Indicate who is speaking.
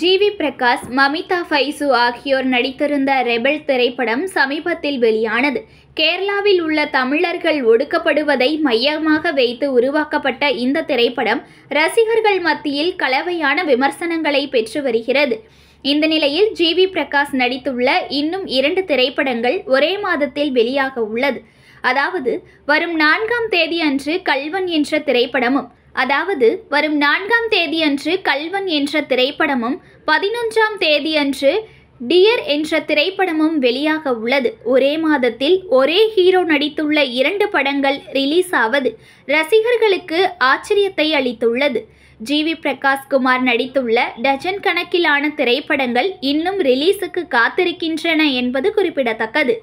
Speaker 1: GV Prakash Mamitha ஃபைசு ஆகியோர் நடித்திருந்த rebel திரைப்படம் சமீபத்தில் வெளியானது கேரளாவில் உள்ள தமிழர்கள் ஒடுக்கப்படுவதை மையமாக வைத்து உருவாக்கப்பட்ட இந்த திரைப்படம் ரசிகர்கள் மத்தியில் கலவையான விமர்சனங்களை பெற்று வருகிறது இந்த நிலையில் ஜிவி பிரகாஷ் நடித்துள்ள இன்னும் இரண்டு திரைப்படங்கள் ஒரே மாதத்தில் வெளியாக உள்ளது அதாவது வரும் நான்காம் தேதி அன்று கல்வன் என்ற திரைப்படமும் அதாவது வரும் நான்காம் தேதியன்று கல்வன் என்ற திரைப்படமும் பதினொன்றாம் தேதியன்று டியர் என்ற திரைப்படமும் வெளியாக உள்ளது ஒரே மாதத்தில் ஒரே ஹீரோ நடித்துள்ள இரண்டு படங்கள் ரிலீஸ் ஆவது ரசிகர்களுக்கு ஆச்சரியத்தை அளித்துள்ளது ஜி வி பிரகாஷ் குமார் நடித்துள்ள டஜன் கணக்கிலான திரைப்படங்கள் இன்னும் ரிலீஸுக்கு காத்திருக்கின்றன என்பது குறிப்பிடத்தக்கது